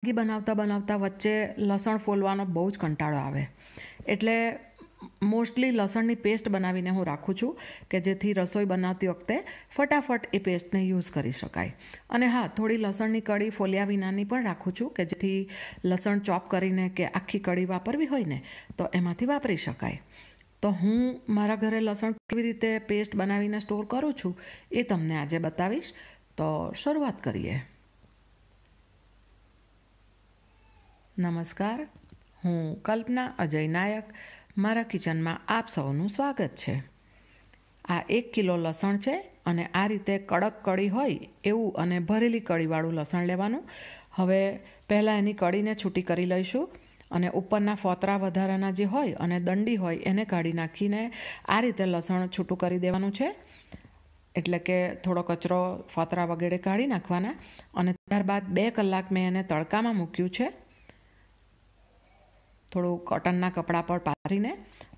વાનગી બનાવતા બનાવતા વચ્ચે લસણ ફોલવાનો બહુ જ કંટાળો આવે એટલે મોસ્ટલી લસણની પેસ્ટ બનાવીને હું રાખું છું કે જેથી રસોઈ બનાવતી વખતે ફટાફટ એ પેસ્ટને યુઝ કરી શકાય અને હા થોડી લસણની કળી ફોલ્યા વિનાની પણ રાખું છું કે જેથી લસણ ચોપ કરીને કે આખી કળી વાપરવી હોય ને તો એમાંથી વાપરી શકાય તો હું મારા ઘરે લસણ કેવી રીતે પેસ્ટ બનાવીને સ્ટોર કરું છું એ તમને આજે બતાવીશ તો શરૂઆત કરીએ નમસ્કાર હું કલ્પના અજય નાયક મારા કિચનમાં આપ સૌનું સ્વાગત છે આ એક કિલો લસણ છે અને આ રીતે કડક કળી હોય એવું અને ભરેલી કળીવાળું લસણ લેવાનું હવે પહેલાં એની કળીને છૂટી કરી લઈશું અને ઉપરના ફોતરા વધારાના જે હોય અને દંડી હોય એને કાઢી નાખીને આ રીતે લસણ છૂટું કરી દેવાનું છે એટલે કે થોડો કચરો ફોતરા વગેરે કાઢી નાખવાના અને ત્યારબાદ બે કલાક મેં એને તડકામાં મૂક્યું છે થોડું કોટનના કપડાં પર પારીને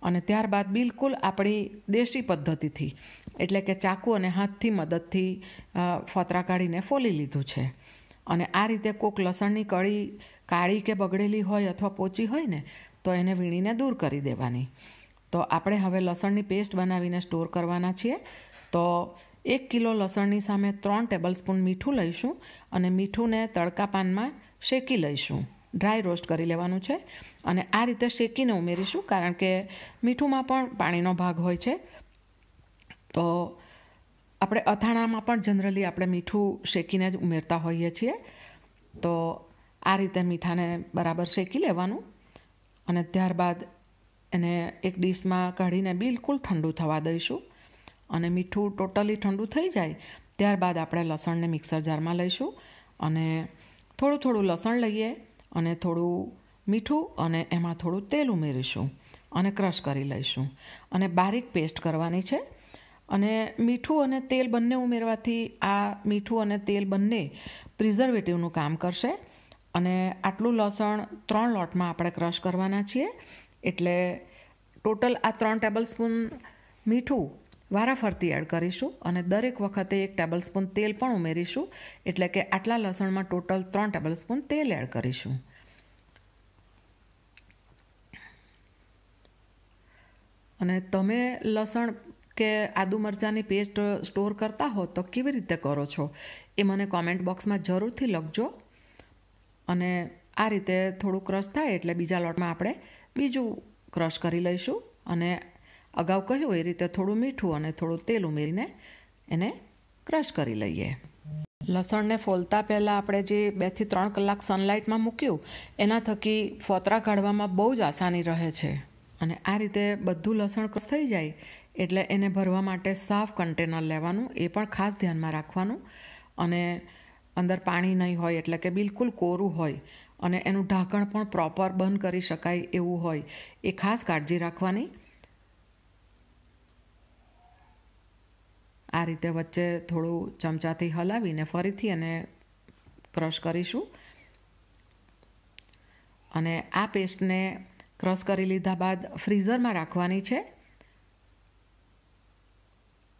અને ત્યારબાદ બિલકુલ આપણી દેશી પદ્ધતિથી એટલે કે ચાકુ અને હાથથી મદદથી ફતરા કાઢીને ફોલી લીધું છે અને આ રીતે કોક લસણની કળી કાળી કે બગડેલી હોય અથવા પોચી હોય ને તો એને વીણીને દૂર કરી દેવાની તો આપણે હવે લસણની પેસ્ટ બનાવીને સ્ટોર કરવાના છીએ તો એક કિલો લસણની સામે ત્રણ ટેબલ સ્પૂન મીઠું લઈશું અને મીઠુંને તડકા પાનમાં શેકી લઈશું ડ્રાય રોસ્ટ કરી લેવાનું છે અને આ રીતે શેકીને ઉમેરીશું કારણ કે મીઠુંમાં પણ પાણીનો ભાગ હોય છે તો આપણે અથાણામાં પણ જનરલી આપણે મીઠું શેકીને જ ઉમેરતા હોઈએ છીએ તો આ રીતે મીઠાને બરાબર શેકી લેવાનું અને ત્યારબાદ એને એક ડીશમાં કાઢીને બિલકુલ ઠંડુ થવા દઈશું અને મીઠું ટોટલી ઠંડુ થઈ જાય ત્યારબાદ આપણે લસણને મિક્સર જારમાં લઈશું અને થોડું થોડું લસણ લઈએ અને થોડું મીઠું અને એમાં થોડું તેલ ઉમેરીશું અને ક્રશ કરી લઈશું અને બારીક પેસ્ટ કરવાની છે અને મીઠું અને તેલ બંને ઉમેરવાથી આ મીઠું અને તેલ બંને પ્રિઝર્વેટિવનું કામ કરશે અને આટલું લસણ ત્રણ લોટમાં આપણે ક્રશ કરવાના છીએ એટલે ટોટલ આ ત્રણ ટેબલ સ્પૂન મીઠું વારાફરતી એડ કરીશું અને દરેક વખતે એક ટેબલસ્પૂન તેલ પણ ઉમેરીશું એટલે કે આટલા લસણમાં ટોટલ ત્રણ ટેબલસ્પૂન તેલ એડ કરીશું અને તમે લસણ કે આદુ મરચાંની પેસ્ટ સ્ટોર કરતા હો તો કેવી રીતે કરો છો એ મને કોમેન્ટ બોક્સમાં જરૂરથી લખજો અને આ રીતે થોડું ક્રશ થાય એટલે બીજા લોટમાં આપણે બીજું ક્રશ કરી લઈશું અને અગાઉ કહ્યું એ રીતે થોડું મીઠું અને થોડું તેલ ઉમેરીને એને ક્રશ કરી લઈએ લસણને ફોલતા પહેલાં આપણે જે બેથી ત્રણ કલાક સનલાઇટમાં મૂક્યું એના થકી ફોતરા કાઢવામાં બહુ જ આસાની રહે છે અને આ રીતે બધું લસણ ક્રશ થઈ જાય એટલે એને ભરવા માટે સાફ કન્ટેનર લેવાનું એ પણ ખાસ ધ્યાનમાં રાખવાનું અને અંદર પાણી નહીં હોય એટલે કે બિલકુલ કોરું હોય અને એનું ઢાંકણ પણ પ્રોપર બંધ કરી શકાય એવું હોય એ ખાસ કાળજી રાખવાની આ રીતે વચ્ચે થોડું ચમચાથી હલાવીને ફરીથી એને ક્રશ કરીશું અને આ પેસ્ટને ક્રશ કરી લીધા બાદ ફ્રીઝરમાં રાખવાની છે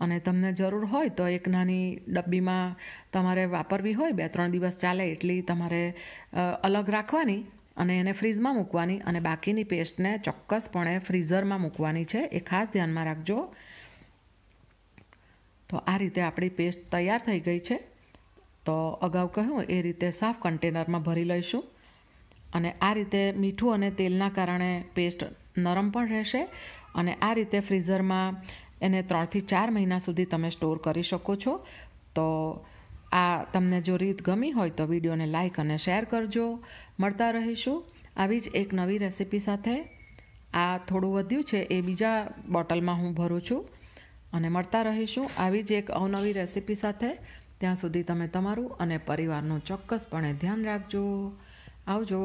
અને તમને જરૂર હોય તો એક નાની ડબ્બીમાં તમારે વાપરવી હોય બે ત્રણ દિવસ ચાલે એટલી તમારે અલગ રાખવાની અને એને ફ્રીઝમાં મૂકવાની અને બાકીની પેસ્ટને ચોક્કસપણે ફ્રીઝરમાં મૂકવાની છે એ ખાસ ધ્યાનમાં રાખજો તો આ રીતે આપણી પેસ્ટ તૈયાર થઈ ગઈ છે તો અગાઉ કહ્યું એ રીતે સાફ કન્ટેનરમાં ભરી લઈશું અને આ રીતે મીઠું અને તેલના કારણે પેસ્ટ નરમ પણ રહેશે અને આ રીતે ફ્રીઝરમાં એને ત્રણથી ચાર મહિના સુધી તમે સ્ટોર કરી શકો છો તો આ તમને જો રીત ગમી હોય તો વિડીયોને લાઇક અને શેર કરજો મળતા રહીશું આવી જ એક નવી રેસીપી સાથે આ થોડું વધ્યું છે એ બીજા બોટલમાં હું ભરું છું અને મળતા રહીશું આવી જ એક અવનવી રેસીપી સાથે ત્યાં સુધી તમે તમારું અને પરિવારનું ચોક્કસપણે ધ્યાન રાખજો આવજો